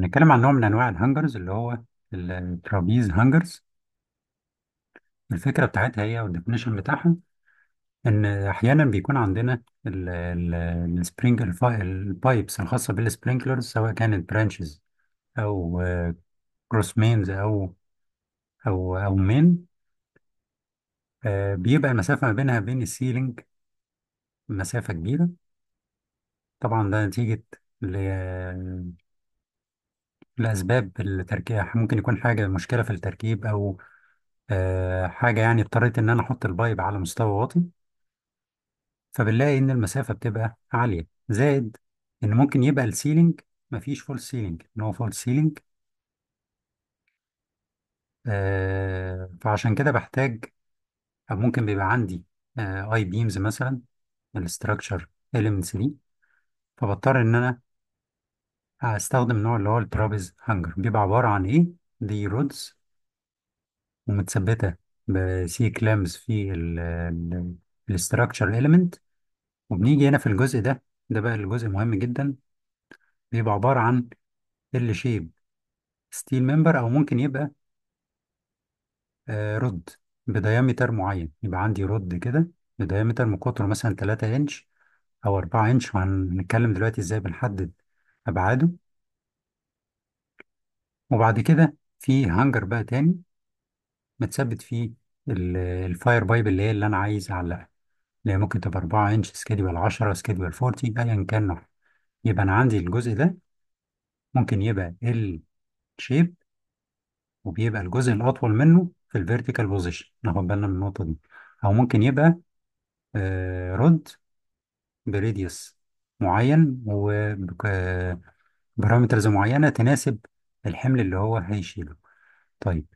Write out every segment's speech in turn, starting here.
بنتكلم عن نوع من انواع الهانجرز اللي هو الترابيز هانجرز الفكره بتاعتها هي والديفينيشن بتاعها ان احيانا بيكون عندنا السبرينج البايبس الخاصه بالسبرينكلرز سواء كانت برانشز او كروس مينز او او او مين آه، بيبقى المسافه ما بينها بين السيلينج مسافه كبيره طبعا ده نتيجه الأسباب التركيب ممكن يكون حاجة مشكلة في التركيب أو آه، حاجة يعني اضطريت إن أنا أحط البايب على مستوى واطي فبنلاقي إن المسافة بتبقى عالية زائد إن ممكن يبقى السيلينج مفيش فول سيلينج نو فول سيلينج فعشان كده بحتاج أو ممكن بيبقى عندي أي آه، بيمز مثلا الاستراكشر إليمنتس دي فبضطر إن أنا هستخدم نوع اللي هو الترابيز هانجر بيبقى عبارة عن ايه دي رودز ومتثبتة بسي كلامز في الاستراكشر اليمنت وبنيجي هنا في الجزء ده ده بقى الجزء مهم جدا بيبقى عبارة عن ال شيب ستيل ممبر او ممكن يبقى آه، رود رد بديامتر معين يبقى عندي رد كده بديامتر من مثلا 3 انش او 4 انش وهنتكلم دلوقتي ازاي بنحدد أبعاده وبعد كده في هانجر بقى تاني متثبت فيه الفاير بايب اللي هي اللي أنا عايز أعلقها اللي هي ممكن تبقى 4 إنش سكيدول 10 سكيدول 40 أيا كان نوعها يبقى أنا عندي الجزء ده ممكن يبقى ال شيب وبيبقى الجزء الأطول منه في الفيرتيكال بوزيشن ناخد بالنا من النقطة دي أو ممكن يبقى رود آه، بريديوس معين وبارامترز معينة تناسب الحمل اللي هو هيشيله طيب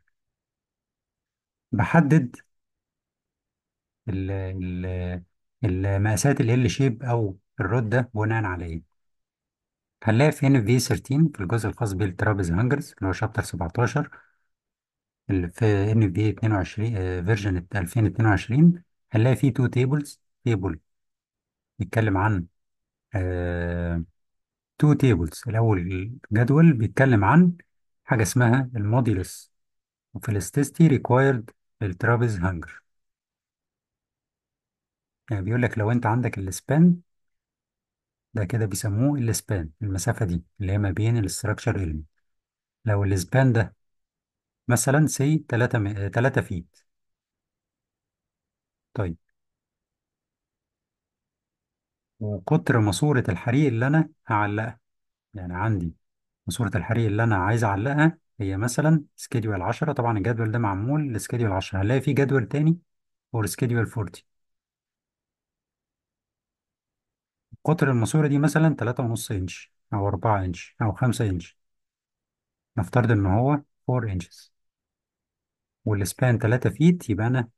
بحدد المقاسات اللي هي الشيب شيب أو الردة بناء على إيه هنلاقي في ان في 13 في الجزء الخاص بالترابيز هانجرز اللي هو شابتر 17 اللي في ان في 22 فيرجن 2022 هنلاقي فيه تو تيبلز تيبل بيتكلم عن تو آه، تيبلز الأول جدول بيتكلم عن حاجة اسمها الموديلس الاستيستي ريكوايرد الترابيز هانجر يعني بيقول لك لو أنت عندك السبان ده كده بيسموه السبان المسافة دي اللي هي ما بين الاستراكشر إلمنت لو السبان ده مثلا سي 3 3 فيت طيب وقطر ماسورة الحريق اللي أنا هعلقها يعني عندي ماسورة الحريق اللي أنا عايز أعلقها هي مثلا سكيدول 10 طبعا الجدول ده معمول لسكيدول 10 هنلاقي في جدول تاني هو سكيدول 40 قطر الماسورة دي مثلا تلاتة ونص إنش أو أربعة إنش أو خمسة إنش نفترض إن هو فور إنشز والسبان تلاتة فيت يبقى أنا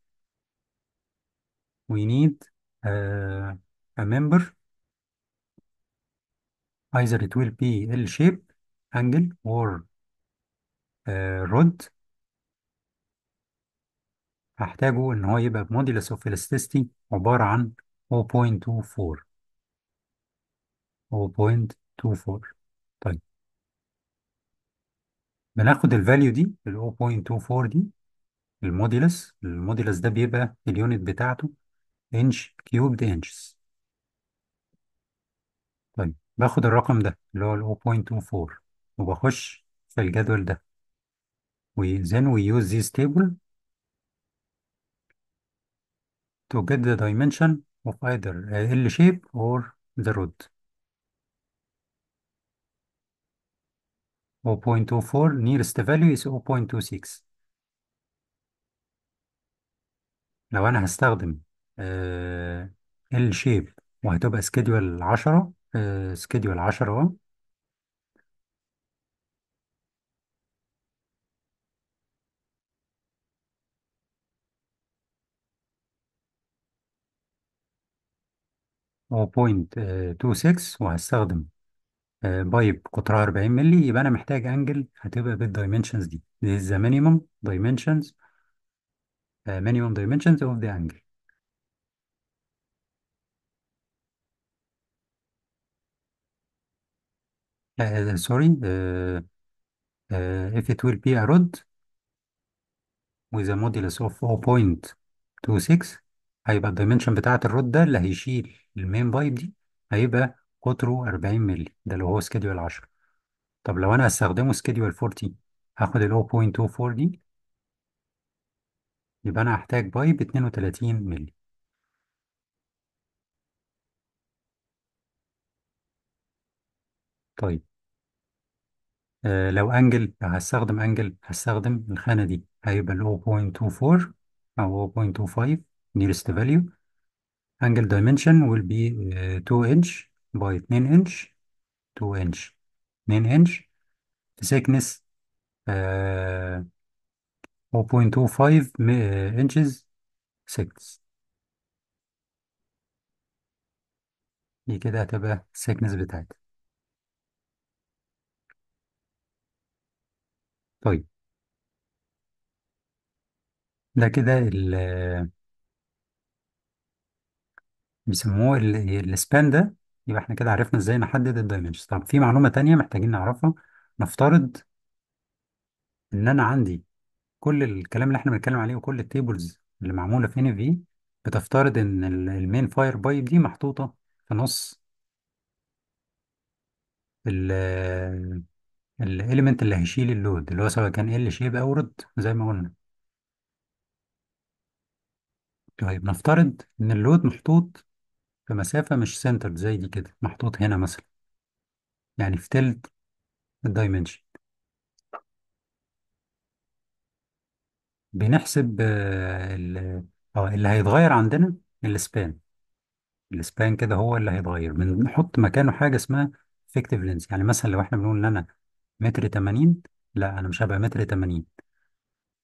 وي نيد uh, a member either it will be L shape angle or uh, rod هحتاجه ان هو يبقى modulus اوف elasticity عبارة عن 0.24 0.24 طيب بناخد الفاليو دي ال 0.24 دي الموديلس الموديلس ده بيبقى اليونت بتاعته انش كيوبد انشز طيب باخد الرقم ده اللي هو ال 0.24 وبخش في الجدول ده we then we use this table to get the dimension of either L shape or the rod 0.24 nearest value is 0.26 لو انا هستخدم ال shape وهتبقى schedule 10 سكيديول سكيدول 10 اهو هو بوينت تو سكس وهستخدم بايب آه، قطرها 40 مللي يبقى انا محتاج انجل هتبقى بالدايمنشنز دي دي از ذا مينيمم دايمنشنز مينيمم دايمنشنز اوف ذا انجل Uh, sorry, uh, uh, if it will be a rod with a modulus of 0.26 هيبقى الدايمنشن بتاعة الرد ده اللي هيشيل المين بايب دي هيبقى قطره 40 مللي ده اللي هو سكيدول 10 طب لو انا هستخدمه سكيدول 40 هاخد ال 0.24 دي يبقى انا هحتاج بايب 32 مللي طيب آه لو انجل لو هستخدم انجل هستخدم الخانة دي هيبقى ال 0.24 أو 0.25 nearest value angle dimension will be uh, 2 inch by 2 inch 2 inch 2 inch thickness uh, 0.25 inches 6 دي كده هتبقى thickness بتاعتي طيب ده كده ال- بيسموه الاسبان ده يبقى احنا كده عرفنا ازاي نحدد الدايمنشن طب في معلومة تانية محتاجين نعرفها نفترض ان انا عندي كل الكلام اللي احنا بنتكلم عليه وكل التيبلز اللي معمولة في ان في بتفترض ان المين فاير بايب دي محطوطة في نص الاليمنت اللي هيشيل اللود اللي هو سواء كان ال شيب او رد زي ما قلنا طيب نفترض ان اللود محطوط في مسافة مش سنتر زي دي كده محطوط هنا مثلا يعني في تلت الدايمنشن بنحسب آه،, اه اللي هيتغير عندنا السبان السبان كده هو اللي هيتغير بنحط مكانه حاجة اسمها فيكتيف لينز يعني مثلا لو احنا بنقول ان انا متر تمانين لا أنا مش هبقى متر تمانين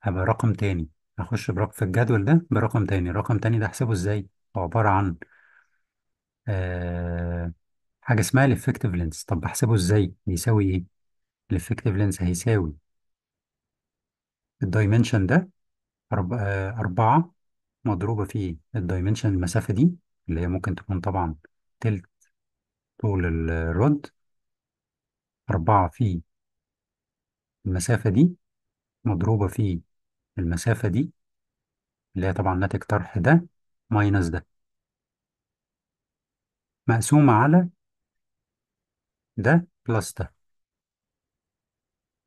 هبقى رقم تاني هخش برقم في الجدول ده برقم تاني رقم تاني ده أحسبه إزاي هو عبارة عن أه حاجة اسمها الإفكتيف لينس طب بحسبه إزاي بيساوي إيه الإفكتيف لينس هيساوي الدايمنشن ده آه، أربعة مضروبة في إيه؟ الدايمنشن المسافة دي اللي هي ممكن تكون طبعا تلت طول الرد أربعة في المسافة دي مضروبة في المسافة دي اللي هي طبعا ناتج طرح ده ماينس ده مقسومة على ده بلس ده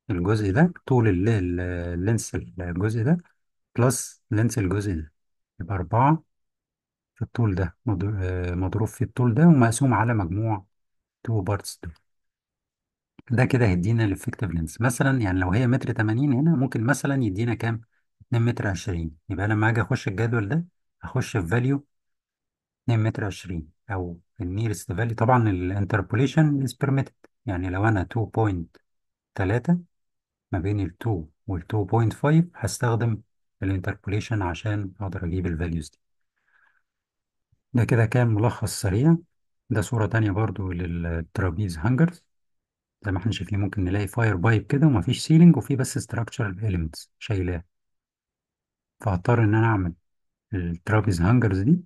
الجزء ده طول اللينس الجزء ده بلس لينس الجزء ده يبقى أربعة في الطول ده آه، مضروب في الطول ده ومقسوم على مجموع تو بارتس دول ده كده هيدينا الافكتيف لينس مثلا يعني لو هي متر 80 هنا ممكن مثلا يدينا كام 2 متر 20 يبقى لما اجي اخش الجدول ده اخش في فاليو 2 متر 20 او النيرست فاليو طبعا الانتربوليشن از بيرميتد يعني لو انا 2.3 ما بين ال 2 وال 2.5 هستخدم الانتربوليشن عشان اقدر اجيب الفاليوز دي ده كده كان ملخص سريع ده صورة تانية برضو للترابيز هانجرز زي ما احنا شايفين ممكن نلاقي فاير بايب كده ومفيش سيلينج وفي بس structural elements شايلاه فهضطر ان انا اعمل الترابيز هانجرز دي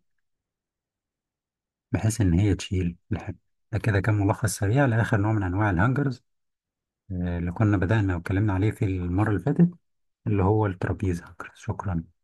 بحيث ان هي تشيل الحاجة ده كده كان ملخص سريع لاخر نوع من انواع الهانجرز آه، اللي كنا بدأنا واتكلمنا عليه في المرة اللي فاتت اللي هو الترابيز هانجرز شكرا